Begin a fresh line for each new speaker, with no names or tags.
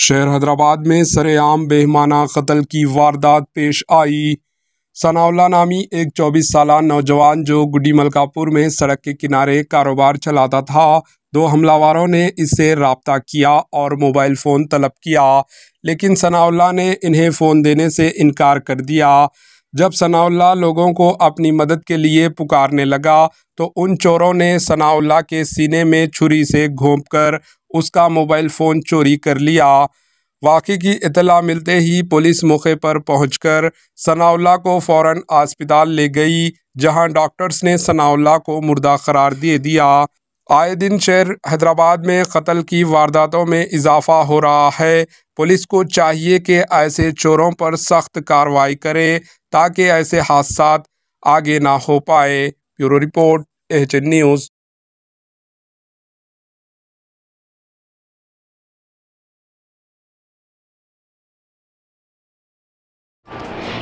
शहर हैदराबाद में सरेआम बेहमाना कत्ल की वारदात पेश आई सनावला नामी एक 24 साल नौजवान जो गुडी मलकापुर में सड़क के किनारे कारोबार चलाता था दो हमलावरों ने इसे रबता किया और मोबाइल फ़ोन तलब किया लेकिन सनावला ने इन्हें फ़ोन देने से इनकार कर दिया जब सनावला लोगों को अपनी मदद के लिए पुकारने लगा तो उन चोरों ने सनावला के सीने में छुरी से घोंपकर उसका मोबाइल फ़ोन चोरी कर लिया वाकई की इतला मिलते ही पुलिस मौके पर पहुंचकर सनाउल्ला को फौरन अस्पताल ले गई जहां डॉक्टर्स ने सनाउल्ला को मुर्दा करार दे दिया आए दिन शहर हैदराबाद में कत्ल की वारदातों में इजाफा हो रहा है पुलिस को चाहिए कि ऐसे चोरों पर सख्त कार्रवाई करें ताकि ऐसे हादसा आगे ना हो पाए ब्यूरो रिपोर्ट एच न्यूज़